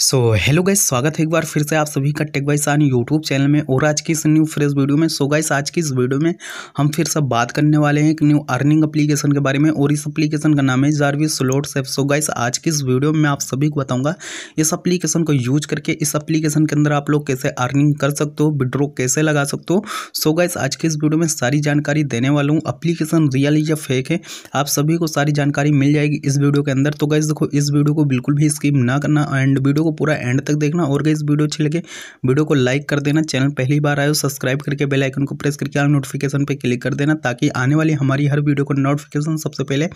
so hello guys स्वागत है एक बार फिर से आप सभी का tech by Aan YouTube channel में और आज की इस न्यू फ्रेश वीडियो में सो so गाइस आज की इस वीडियो में हम फिर से बात करने वाले हैं एक न्यू अर्निंग एप्लीकेशन के बारे में और इस एप्लीकेशन का नाम है जारवी स्लोट सेफ सो गाइस आज की इस वीडियो में आप सभी को बताऊंगा इस अप्लीकेशन को यूज करके इस अप्लीकेशन के अंदर आप लोग कैसे अर्निंग कर सकते हो विड्रो कैसे लगा सकते हो सो गाइस आज की इस वीडियो में सारी जानकारी देने वाला हूँ अप्लीकेशन रियल या फेक है आप सभी को सारी जानकारी मिल जाएगी इस वीडियो के अंदर तो गाइस देखो इस वीडियो को बिल्कुल भी स्किप ना करना एंड वीडियो को पूरा एंड तक देखना और गई वीडियो अच्छी लगे वीडियो को लाइक कर देना चैनल पहली बार आए हो सब्सक्राइब करके बेल आइकन को प्रेस करके आप नोटिफिकेशन पर क्लिक कर देना ताकि आने वाली हमारी हर वीडियो को नोटिफिकेशन सबसे पहले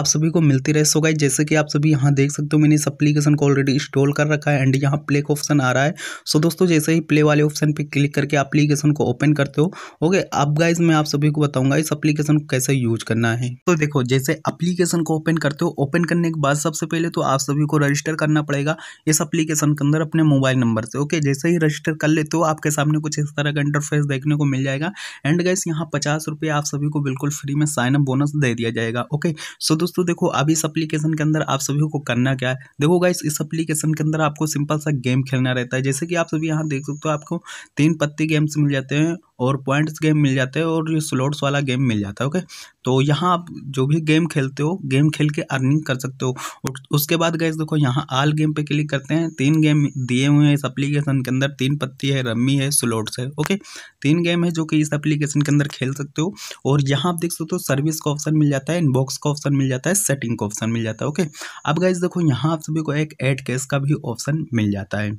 आप सभी को मिलती रहे सो गाइज जैसे कि आप सभी यहाँ देख सकते हो मैंने इस अप्लीकेशन को ऑलरेडी इंस्टॉल कर रखा है एंड यहाँ प्ले का ऑप्शन आ रहा है सो दोस्तों जैसे ही प्ले वाले ऑप्शन पर क्लिक करके अप्लीकेशन को ओपन करते हो ओके अब गाइज मैं आप सभी को बताऊंगा इस अप्लीकेशन को कैसे यूज करना है तो देखो जैसे अप्लीकेशन को ओपन करते हो ओपन करने के बाद सबसे पहले तो आप सभी को रजिस्टर करना पड़ेगा इस अप्ली एप्लीकेशन के अंदर अपने मोबाइल नंबर से ओके जैसे ही रजिस्टर कर लेते हो आपके सामने कुछ इस तरह का इंटरफेस देखने को मिल जाएगा एंड गैस यहाँ पचास रुपये आप सभी को बिल्कुल फ्री में साइनअप बोनस दे दिया जाएगा ओके सो दोस्तों देखो अब इस अप्लीकेशन के अंदर आप सभी को करना क्या है देखो गाइस इस अप्लीकेशन के अंदर आपको सिंपल सा गेम खेलना रहता है जैसे कि आप सभी यहाँ देख सकते हो आपको तीन पत्ती गेम्स मिल जाते हैं और पॉइंट्स गेम मिल जाते हैं और ये स्लॉट्स वाला गेम मिल जाता है ओके तो यहाँ आप जो भी गेम खेलते हो गेम खेल के अर्निंग कर सकते हो उसके बाद गए देखो यहाँ आल गेम पे क्लिक करते हैं तीन गेम दिए हुए हैं इस एप्लीकेशन के अंदर तीन पत्ती है रम्मी है स्लॉट्स है ओके तीन गेम है जो कि इस एप्लीकेशन के अंदर खेल सकते हो और यहाँ आप देख सकते हो सर्विस का ऑप्शन मिल जाता है इनबॉक्स का ऑप्शन मिल जाता है सेटिंग का ऑप्शन मिल जाता है ओके अब गए देखो यहाँ आप सभी को एक एड कैश का भी ऑप्शन मिल जाता है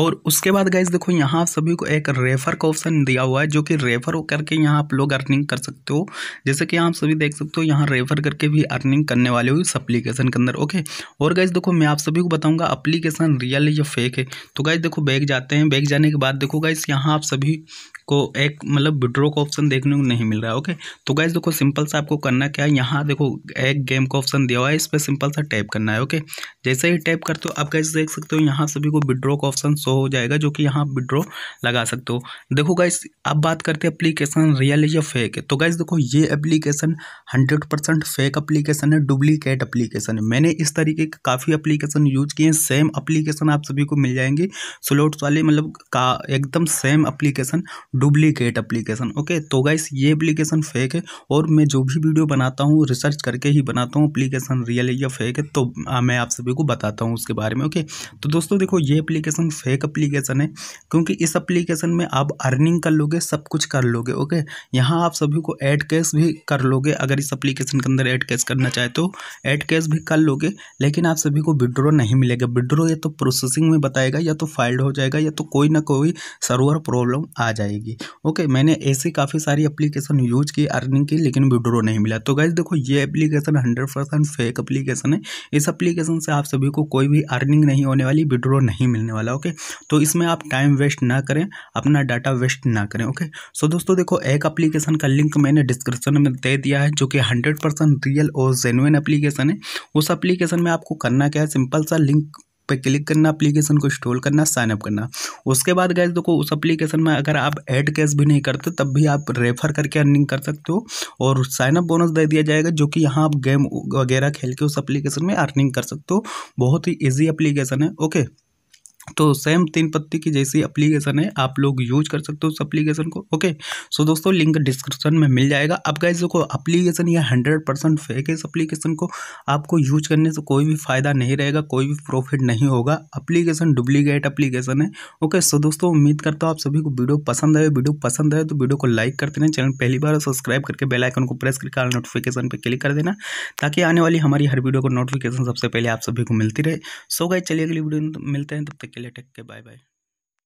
और उसके बाद गाइज देखो यहाँ आप सभी को एक रेफर का ऑप्शन दिया हुआ है जो कि रेफर करके यहाँ आप लोग अर्निंग कर सकते हो जैसे कि आप सभी देख सकते हो यहाँ रेफर करके भी अर्निंग करने वाले हो इस अप्लीकेशन के अंदर ओके और गाइज देखो मैं आप सभी को बताऊँगा अप्लीकेशन रियल है या फेक है तो गाइज देखो बैग जाते हैं बैग जाने के बाद देखो गाइज यहाँ आप सभी को एक मतलब विड्रो का ऑप्शन देखने को नहीं मिल रहा है ओके तो गाइज देखो सिंपल सा आपको करना क्या है यहाँ देखो एक गेम का ऑप्शन दिया हुआ है इस पर सिंपल सा टैप करना है ओके जैसे ही टैप करते हो आप गाइज देख सकते हो यहाँ सभी को विड्रो का ऑप्शन शो तो हो जाएगा जो कि यहाँ आप विड्रॉ लगा सकते हो देखो गाइस अब बात करते हैं एप्लीकेशन रियल या फेक है तो गाइस देखो ये application hundred percent fake application है डुप्लीकेट एप्लीकेशन है मैंने इस तरीके के काफ़ी एप्लीकेशन यूज किए हैं सेम अप्लीकेशन आप सभी को मिल जाएंगे स्लोट्स वाले मतलब का एकदम same application duplicate application okay तो गाइस ये अप्लीकेशन फेक है और मैं जो भी वीडियो बनाता हूँ रिसर्च करके ही बनाता हूँ अप्लीकेशन रियल या फेक है तो मैं आप सभी को बताता हूँ उसके बारे में ओके तो दोस्तों देखो ये एप्लीकेशन फेक एक अप्लीकेशन है क्योंकि इस अप्लीकेशन में आप अर्निंग कर लोगे सब कुछ कर लोगे ओके यहाँ आप सभी को एड कैश भी कर लोगे अगर इस अप्लीकेशन के अंदर एड कैश करना चाहे तो एड कैश भी कर लोगे लेकिन आप सभी को विड्रो नहीं मिलेगा विड्रो या तो प्रोसेसिंग में बताएगा या तो फाइल्ड हो जाएगा या तो कोई ना कोई सर्वर प्रॉब्लम आ जाएगी ओके मैंने ऐसी काफ़ी सारी अप्लीकेशन यूज की अर्निंग की लेकिन विड्रो नहीं मिला तो गाइज देखो ये application hundred percent fake application है इस अप्लीकेशन से आप सभी को कोई भी अर्निंग नहीं होने वाली विड्रो नहीं मिलने वाला ओके तो इसमें आप टाइम वेस्ट ना करें अपना डाटा वेस्ट ना करें ओके सो दोस्तों देखो एक एप्लीकेशन का लिंक मैंने डिस्क्रिप्शन में दे दिया है जो कि हंड्रेड परसेंट रियल और जेनुइन एप्लीकेशन है उस एप्लीकेशन में आपको करना क्या है सिंपल सा लिंक पे क्लिक करना एप्लीकेशन को इंस्टॉल करना साइनअप करना उसके बाद गए देखो उस एप्लीकेशन में अगर आप एड कैश भी नहीं करते तब भी आप रेफर करके अर्निंग कर सकते हो और साइनअप बोनस दे दिया जाएगा जो कि यहाँ आप गेम वगैरह खेल के उस एप्लीकेशन में अर्निंग कर सकते हो बहुत ही ईजी एप्लीकेशन है ओके तो सेम तीन पत्ती की जैसी अप्लीकेशन है आप लोग यूज कर सकते हो उस अप्लीकेशन को ओके सो दोस्तों लिंक डिस्क्रिप्शन में मिल जाएगा अब गाइज देखो अप्लीकेशन या हंड्रेड परसेंट फेक है इस अप्लीकेशन को आपको यूज करने से कोई भी फ़ायदा नहीं रहेगा कोई भी प्रॉफिट नहीं होगा अप्लीकेशन डुप्लीकेट अप्लीकेशन है ओके सो दोस्तों उम्मीद करता हूँ आप सभी को वीडियो पसंद आए वीडियो पसंद आए तो वीडियो को लाइक कर देना चैनल पहली बार सब्सक्राइब करके बेलाइकन को प्रेस करके नोटिफिकेशन पर क्लिक कर देना ताकि आने वाली हमारी हर वीडियो को नोटिफिकेशन सबसे पहले आप सभी को मिलती रहे सो गए चलिए अगली वीडियो तो मिलते हैं तब तक के लिए टेक के बाय बाय